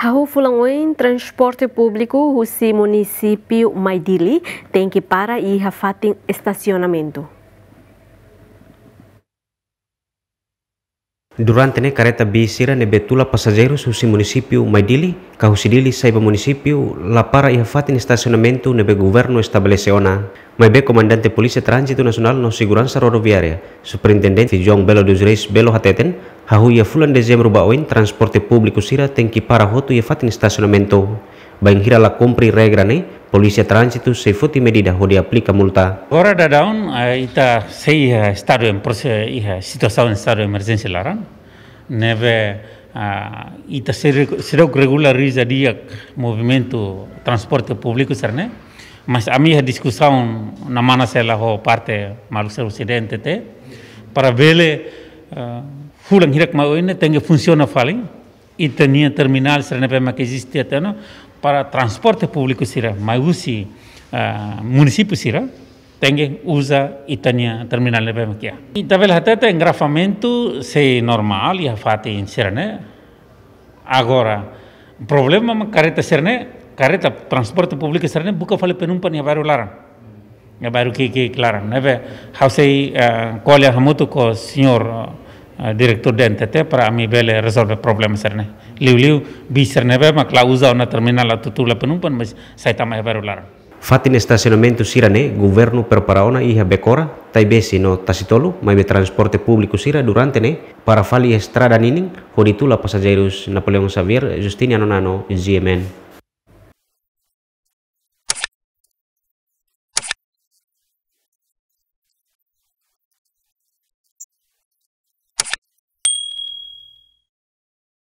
Hau fulangwen transporte público, husi munisipiu Maidili tenki para i e hafating estasionamento. Durante ne kareta bisira ne betula pasajeros husi munisipiu Maidili, kahusidili saiba munisipiu la para ihafatin e estacionamento nebe governo estableseona. Maibe komandante polisi transito nasional no siguransa rodoviária, superintendente João Belo dos Belo Hateten, ia fulan desember bawain transporte publik usira tengki para hotu ia fatin stasionamento. Bain hira la kompri regrane, polisi transitu sefoti medida hodi aplika multa. Ora da daun ita sei stadu em processo iha situação em emergensi de laran. Neve ita serok regulariza diak movimento transporte publik usarne. Mas ami minha discussão na mana se ho parte malusa ocidente te para vele uh, fulan hirak maoina tenga funciona falem e tinha terminal serena pema que existe até não para transporte público sira mas usi uh, município sira tenga usa e tinha terminal na pema que e tabel até tem engrafamento se normal e a fate em sira né agora problema ma é careta sira né careta transporte público sira né buca fale penum pani avaru laram baru que que claram né ve how say uh, colher muito com o senhor uh, Eh, direktur de para ami bele resolve problem serne liu liu bi serne be ma clausa e terminal atau penum penumpang mas tamai ma heberular Fatin estacionamento sirane governo preparaona iha bekora tai besi no tasitolu mai be transporte público sira durante ne para fali estrada nining hoditula pasajeros Napoleon Xavier Justiniano Nano GMN